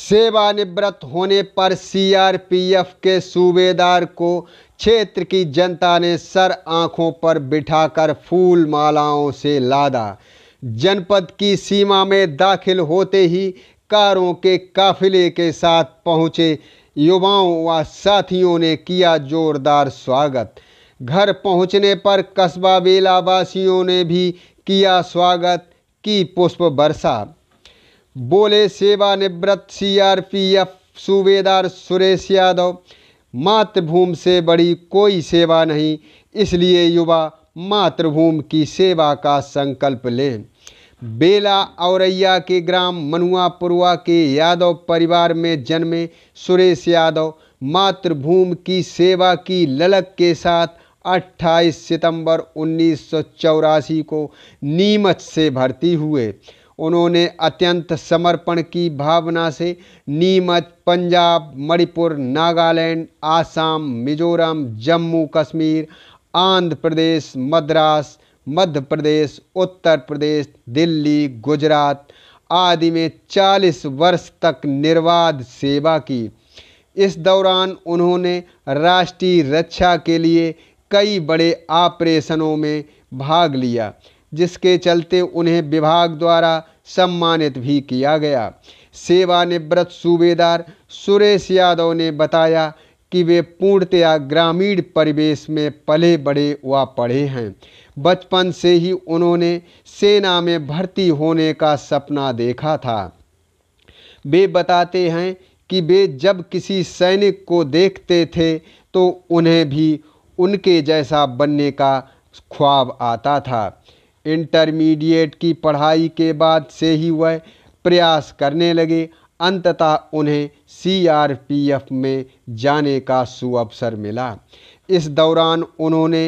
सेवानिवृत्त होने पर सीआरपीएफ के सूबेदार को क्षेत्र की जनता ने सर आंखों पर बिठाकर फूल मालाओं से लादा जनपद की सीमा में दाखिल होते ही कारों के काफिले के साथ पहुंचे युवाओं व साथियों ने किया जोरदार स्वागत घर पहुंचने पर कस्बा बेला वासियों ने भी किया स्वागत की पुष्प वर्षा बोले सेवानिवृत्त एफ सूबेदार सुरेश यादव मातृभूमि से बड़ी कोई सेवा नहीं इसलिए युवा मातृभूमि की सेवा का संकल्प लें बेला औरैया के ग्राम मनुआपुरवा के यादव परिवार में जन्मे सुरेश यादव मातृभूमि की सेवा की ललक के साथ 28 सितंबर उन्नीस को नीमच से भर्ती हुए उन्होंने अत्यंत समर्पण की भावना से नीमच पंजाब मणिपुर नागालैंड आसाम मिजोरम जम्मू कश्मीर आंध्र प्रदेश मद्रास मध्य प्रदेश उत्तर प्रदेश दिल्ली गुजरात आदि में 40 वर्ष तक निर्वाध सेवा की इस दौरान उन्होंने राष्ट्रीय रक्षा के लिए कई बड़े ऑपरेशनों में भाग लिया जिसके चलते उन्हें विभाग द्वारा सम्मानित भी किया गया सेवानिवृत्त सूबेदार सुरेश यादव ने बताया कि वे पूर्णतया ग्रामीण परिवेश में पले बड़े व पढ़े हैं बचपन से ही उन्होंने सेना में भर्ती होने का सपना देखा था वे बताते हैं कि वे जब किसी सैनिक को देखते थे तो उन्हें भी उनके जैसा बनने का ख्वाब आता था इंटरमीडिएट की पढ़ाई के बाद से ही वह प्रयास करने लगे अंततः उन्हें सीआरपीएफ में जाने का सुअवसर मिला इस दौरान उन्होंने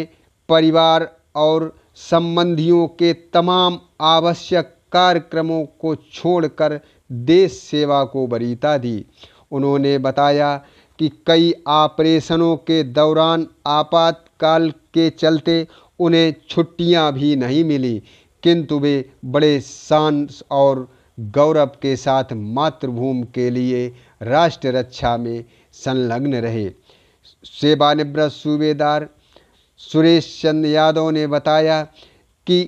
परिवार और संबंधियों के तमाम आवश्यक कार्यक्रमों को छोड़कर देश सेवा को बरीता दी उन्होंने बताया कि कई ऑपरेशनों के दौरान आपातकाल के चलते उन्हें छुट्टियां भी नहीं मिली किंतु वे बड़े शान और गौरव के साथ मातृभूमि के लिए राष्ट्र रक्षा में संलग्न रहे सेवानिवृत्त सूबेदार सुरेश चंद यादव ने बताया कि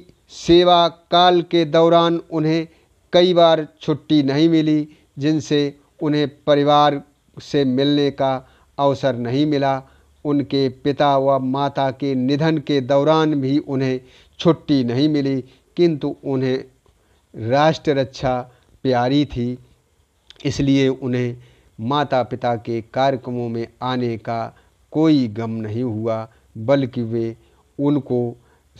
सेवा काल के दौरान उन्हें कई बार छुट्टी नहीं मिली जिनसे उन्हें परिवार से मिलने का अवसर नहीं मिला उनके पिता व माता के निधन के दौरान भी उन्हें छुट्टी नहीं मिली किंतु उन्हें राष्ट्र रक्षा प्यारी थी इसलिए उन्हें माता पिता के कार्यक्रमों में आने का कोई गम नहीं हुआ बल्कि वे उनको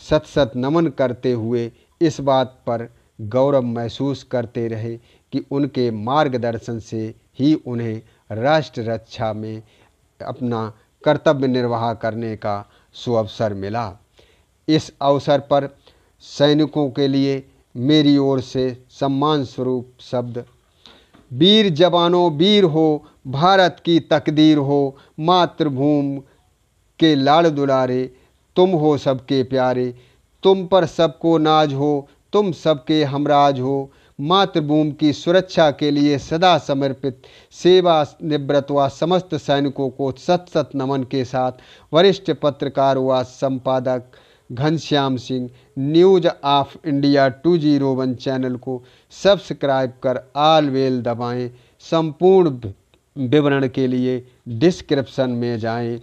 सत सत नमन करते हुए इस बात पर गौरव महसूस करते रहे कि उनके मार्गदर्शन से ही उन्हें राष्ट्र रक्षा में अपना कर्तव्य निर्वाह करने का सुअवसर मिला इस अवसर पर सैनिकों के लिए मेरी ओर से सम्मान स्वरूप शब्द वीर जवानों वीर हो भारत की तकदीर हो मातृभूमि के लाड़ दुलारे तुम हो सबके प्यारे तुम पर सबको नाज हो तुम सबके हमराज हो मातृभूमि की सुरक्षा के लिए सदा समर्पित सेवा निवृत व समस्त सैनिकों को सत सत नमन के साथ वरिष्ठ पत्रकार व संपादक Ghanshyam Singh news of India two zero one channel को सब्सक्राइब कर आल वेल दबाएं संपूर्ण विवरण के लिए डिस्क्रिप्शन में जाएं